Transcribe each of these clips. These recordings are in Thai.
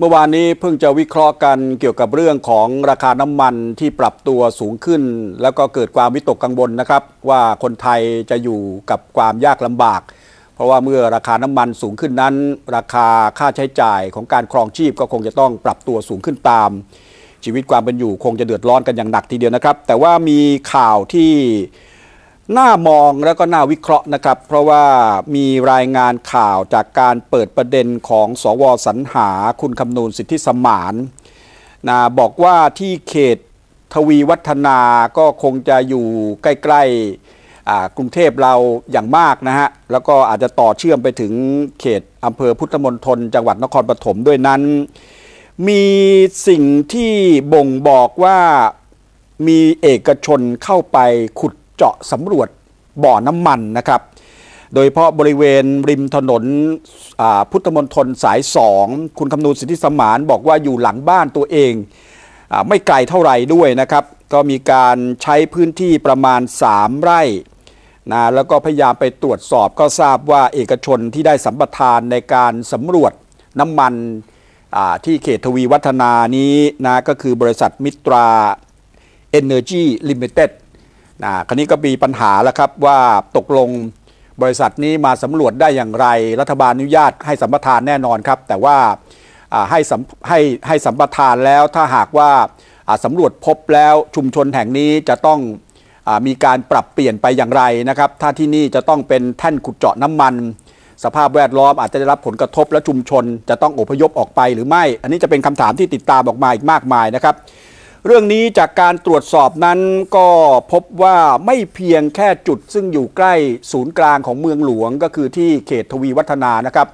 เมื่อวานนี้เพิ่งจะวิเคราะห์กันเกี่ยวกับเรื่องของราคาน้ำมันที่ปรับตัวสูงขึ้น แล้วก็เกิดความวิตกกังวลนะครับ ว่าคนไทยจะอยู่กับความยากลำบาก เพราะว่าเมื่อราคาน้ำมันสูงขึ้นนั้น ราคาค่าใช้จ่ายของการครองชีพก็คงจะต้องปรับตัวสูงขึ้นตาม ชีวิตความเป็นอยู่คงจะเดือดร้อนกันอย่างหนักทีเดียวนะครับ แต่ว่ามีข่าวที่หน้ามองแล้วก็หน้าวิเคราะห์นะครับ เพราะว่ามีรายงานข่าวจากการเปิดประเด็นของสวสรรหาคุณคำนูนสิทธิสมานนะบอกว่าที่เขตทวีวัฒนาก็คงจะอยู่ใกล้ๆกรุงเทพเราอย่างมากนะฮะ แล้วก็อาจจะต่อเชื่อมไปถึงเขตอำเภอพุทธมณฑลจังหวัดนครปฐมด้วยนั้น มีสิ่งที่บ่งบอกว่ามีเอกชนเข้าไปขุดเจาะสำรวจบ่อน้ำมันนะครับ โดยเพราะบริเวณริมถนนพุทธมนตรสายสองคุณคำนูนสิทธิสมานบอกว่าอยู่หลังบ้านตัวเองอไม่ไกลเท่าไหร่ด้วยนะครับ ก็มีการใช้พื้นที่ประมาณ 3 ไร่นะแล้วก็พยายามไปตรวจสอบก็ทราบว่าเอกชนที่ได้สัมปทานในการสำรวจน้ำมันที่เขตทวีวัฒนานี้นะ ก็คือบริษัทมิตรา Energy Limited นะครนี้ก็มีปัญหาแล้วครับว่าตกลงบริษัทนี้มาสำรวจได้อย่างไร รัฐบาลอนุญาตให้สัมปทานแน่นอนครับ แต่ว่าให้ให้ให้สัมปทานแล้วถ้าหากว่าสำรวจพบแล้วชุมชนแห่งนี้จะต้องอมีการปรับเปลี่ยนไปอย่างไรนะครับ ถ้าที่นี่จะต้องเป็นแท่นขุดเจาะน้ำมัน สภาพแวดล้อมอาจจะได้รับผลกระทบและชุมชน จะต้องอพยพออกไปหรือไม่ อันนี้จะเป็นคำถามที่ติดตามออกมาอีกมากมายนะครับเรื่องนี้จากการตรวจสอบนั้นก็พบว่าไม่เพียงแค่จุดซึ่งอยู่ใกล้ศูนย์กลางของเมืองหลวงก็คือที่เขตทวีวัฒนานะครับ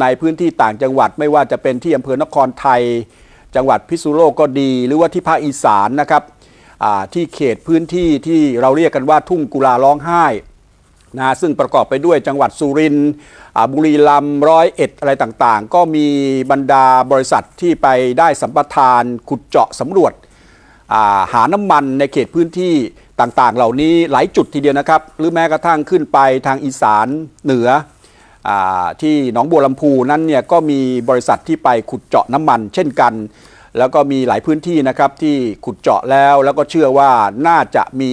ในพื้นที่ต่างจังหวัดไม่ว่าจะเป็นที่อำเภอนครไทย จังหวัดพิษณุโลกก็ดีหรือว่าที่ภาคอีสานนะครับที่เขตพื้นที่ที่เราเรียกกันว่าทุ่งกุลาร้องไห้นะซึ่งประกอบไปด้วยจังหวัดสุรินทร์บุรีรัมย์ร้อยเอ็ดอะไรต่างๆ ก็มีบรรดาบริษัทที่ไปได้สัมปทาน ขุดเจาะสำรวจหาน้ำมันในเขตพื้นที่ต่างๆ เหล่านี้หลายจุดทีเดียวนะครับ หรือแม้กระทั่งขึ้นไปทางอีสานเหนืออที่หนองบัวลำพูนั้นเนี่ยก็มีบริษัทที่ไปขุดเจาะน้ำมันเช่นกัน แล้วก็มีหลายพื้นที่นะครับที่ขุดเจาะแล้ว แล้วก็เชื่อว่าน่าจะมี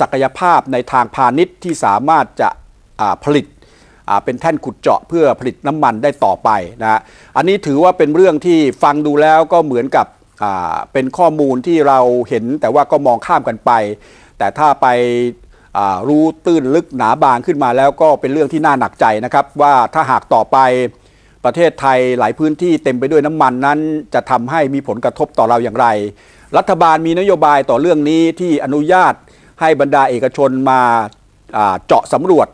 ศักยภาพในทางพาณิชย์ที่สามารถจะผลิตเป็นแท่นขุดเจาะเพื่อผลิตน้ำมันได้ต่อไปนะอันนี้ถือว่าเป็นเรื่องที่ฟังดูแล้วก็เหมือนกับเป็นข้อมูลที่เราเห็นแต่ว่าก็มองข้ามกันไป แต่ถ้าไปรู้ตื้นลึกหนาบางขึ้นมาแล้วก็เป็นเรื่องที่น่าหนักใจนะครับว่าถ้าหากต่อไปประเทศไทยหลายพื้นที่เต็มไปด้วยน้ำมันนั้น จะทำให้มีผลกระทบต่อเราอย่างไร รัฐบาลมีนโยบายต่อเรื่องนี้ที่อนุญาตให้บรรดาเอกชนมาเจาะสำรวจ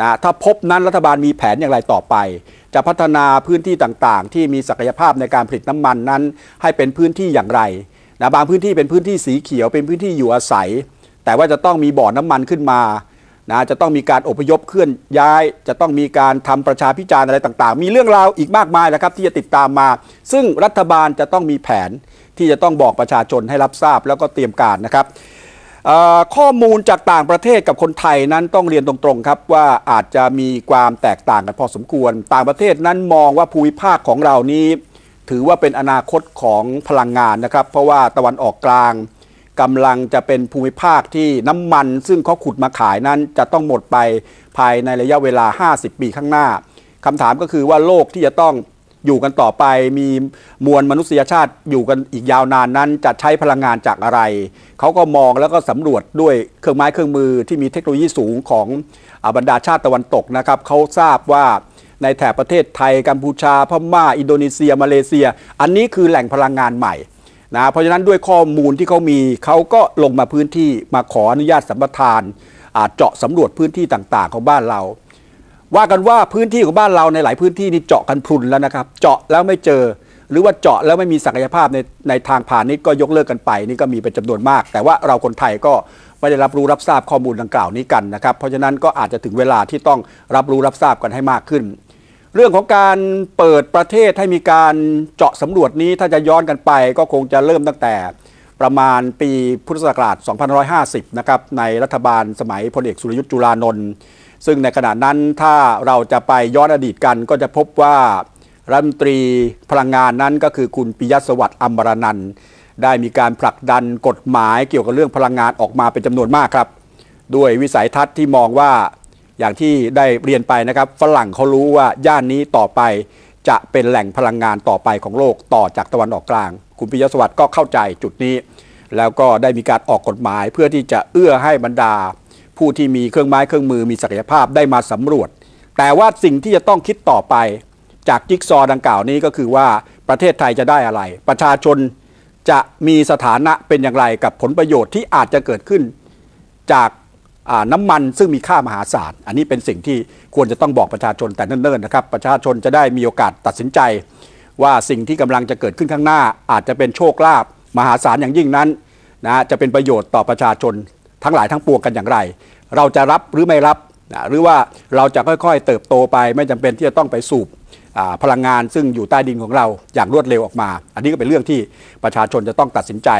นะถ้าพบนั้นรัฐบาลมีแผนอย่างไรต่อไป จะพัฒนาพื้นที่ต่างๆ ที่มีศักยภาพในการผลิตน้ำมันนั้นให้เป็นพื้นที่อย่างไรนะบางพื้นที่เป็นพื้นที่สีเขียวเป็นพื้นที่อยู่อาศัย แต่ว่าจะต้องมีบ่อน้ำมันขึ้นมานะจะต้องมีการอพยพเคลื่อนย้าย จะต้องมีการทำประชาพิจารณ์อะไรต่างๆ มีเรื่องราวอีกมากมายนะครับที่จะติดตามมา ซึ่งรัฐบาลจะต้องมีแผนที่จะต้องบอกประชาชนให้รับทราบแล้วก็เตรียมการนะครับข้อมูลจากต่างประเทศกับคนไทยนั้นต้องเรียนตรงๆครับว่าอาจจะมีความแตกต่างกันพอสมควร ต่างประเทศนั้นมองว่าภูมิภาคของเรานี้ ถือว่าเป็นอนาคตของพลังงานนะครับ เพราะว่าตะวันออกกลางกำลังจะเป็นภูมิภาคที่น้ำมันซึ่งเขาขุดมาขายนั้นจะต้องหมดไปภายในระยะเวลา 50 ปีข้างหน้าคำถามก็คือว่าโลกที่จะต้องอยู่กันต่อไปมีมวลมนุษยชาติอยู่กันอีกยาวนาน นั้นจะใช้พลังงานจากอะไร เขาก็มองแล้วก็สำรวจด้วยเครื่องไม้เครื่องมือที่มีเทคโนโลยีสูงของบรรดาชาติตะวันตกนะครับ เขาทราบว่าในแถบประเทศไทยกัมพูชาพม่าอินโดนีเซียมาเลเซีย อันนี้คือแหล่งพลังงานใหม่นะเพราะฉะนั้นด้วยข้อมูลที่เขามีเขาก็ลงมาพื้นที่มาขออนุญาตสัมปทานเจาะสำรวจพื้นที่ต่างๆของบ้านเราว่ากันว่าพื้นที่ของบ้านเราในหลายพื้นที่นี่เจาะกันพรุนแล้วนะครับเจาะแล้วไม่เจอหรือว่าเจาะแล้วไม่มีศักยภาพในในทางผ่านนี้ก็ยกเลิกกันไปนี่ก็มีเป็นจำนวนมาก แต่ว่าเราคนไทยก็ไม่ได้รับรู้รับทราบข้อมูลดังกล่าวนี้กันนะครับเพราะฉะนั้นก็อาจจะถึงเวลาที่ต้องรับรู้รับทราบกันให้มากขึ้น เรื่องของการเปิดประเทศให้มีการเจาะสำรวจนี้ถ้าจะย้อนกันไปก็คงจะเริ่มตั้งแต่ประมาณปีพุทธศักราช2550 นะครับในรัฐบาลสมัยพลเอกสุรยุทธ์จุลานนท์ซึ่งในขณะนั้นถ้าเราจะไปย้อนอดีตกันก็จะพบว่ารัฐมนตรีพลังงานนั้นก็คือคุณปิยสวัสดิ์อมรนันท์ได้มีการผลักดันกฎหมายเกี่ยวกับเรื่องพลังงานออกมาเป็นจำนวนมากครับ ด้วยวิสัยทัศน์ที่มองว่าอย่างที่ได้เรียนไปนะครับ ฝรั่งเขารู้ว่าย่านนี้ต่อไปจะเป็นแหล่งพลังงานต่อไปของโลก ต่อจากตะวันออกกลาง คุณปิยสวัสดิ์ก็เข้าใจจุดนี้ แล้วก็ได้มีการออกกฎหมาย เพื่อที่จะเอื้อให้บรรดาผู้ที่มีเครื่องไม้เครื่องมือมีศักยภาพได้มาสำรวจ แต่ว่าสิ่งที่จะต้องคิดต่อไปจากจิ๊กซอ ดังกล่าวนี้ก็คือว่าประเทศไทยจะได้อะไร ประชาชนจะมีสถานะเป็นอย่างไรกับผลประโยชน์ที่อาจจะเกิดขึ้น จากน้ำมันซึ่งมีค่ามหาศาลอันนี้เป็นสิ่งที่ควรจะต้องบอกประชาชนแต่เนิ่นๆนะครับ ประชาชนจะได้มีโอกาสตัดสินใจว่าสิ่งที่กำลังจะเกิดขึ้นข้างหน้า อาจจะเป็นโชคลาภมหาศาลอย่างยิ่งนั้นนะจะเป็นประโยชน์ต่อประชาชนทั้งหลายทั้งปวงกันอย่างไร เราจะรับหรือไม่รับนะหรือว่าเราจะค่อย ๆ เติบโตไป ไม่จำเป็นที่จะต้องไปสูบพลังงานซึ่งอยู่ใต้ดินของเรา อย่างรวดเร็วออกมา อันนี้ก็เป็นเรื่องที่ประชาชนจะต้องตัดสินใจ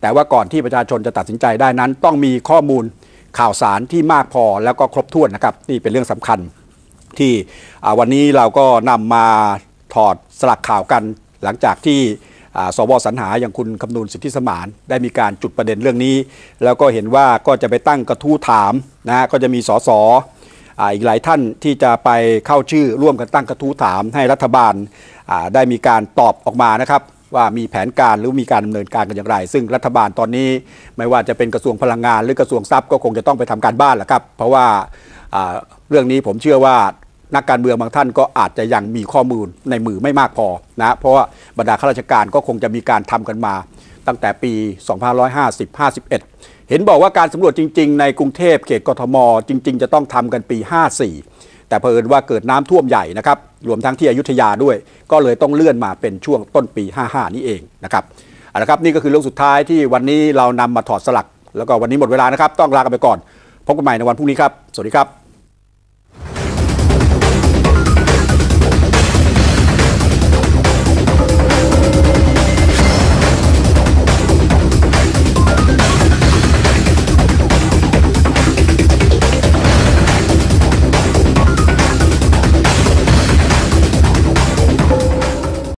แต่ว่าก่อนที่ประชาชนจะตัดสินใจได้นั้น ต้องมีข้อมูลข่าวสารที่มากพอแล้วก็ครบถ้วนนะครับนี่เป็นเรื่องสำคัญที่วันนี้เราก็นำมาถอดสลักข่าวกันหลังจากที่สวสรรหาอย่างคุณคำนูลสิทธิสมานได้มีการจุดประเด็นเรื่องนี้ แล้วก็เห็นว่าก็จะไปตั้งกระทู้ถามนะก็จะมีสสอีกหลายท่านที่จะไปเข้าชื่อร่วมกันตั้งกระทู้ถาม ให้รัฐบาลได้มีการตอบออกมานะครับว่ามีแผนการหรือมีการดำเนินการกันอย่างไร ซึ่งรัฐบาลตอนนี้ไม่ว่าจะเป็นกระทรวงพลังงานหรือกระทรวงทรัพย์ก็คงจะต้องไปทำการบ้านแหละครับ เพราะว่าเรื่องนี้ผมเชื่อว่านักการเมืองบางท่านก็อาจจะยังมีข้อมูลในมือไม่มากพอนะ เพราะว่าบรรดาข้าราชการก็คงจะมีการทำกันมาตั้งแต่ปี 2550 51 เห็นบอกว่าการสำรวจจริงๆ ในกรุงเทพเขตกทมจริงๆ จะต้องทำกันปี 54 แต่เผอิญว่าเกิดน้ำท่วมใหญ่นะครับรวมทั้งที่อยุธยาด้วย ก็เลยต้องเลื่อนมาเป็นช่วงต้นปี 55 นี่เองนะครับเอาละครับนี่ก็คือเรื่องสุดท้ายที่วันนี้เรานำมาถอดสลัก แล้วก็วันนี้หมดเวลานะครับต้องลากันไปก่อนพบกันใหม่ในวันพรุ่งนี้ครับสวัสดีครับ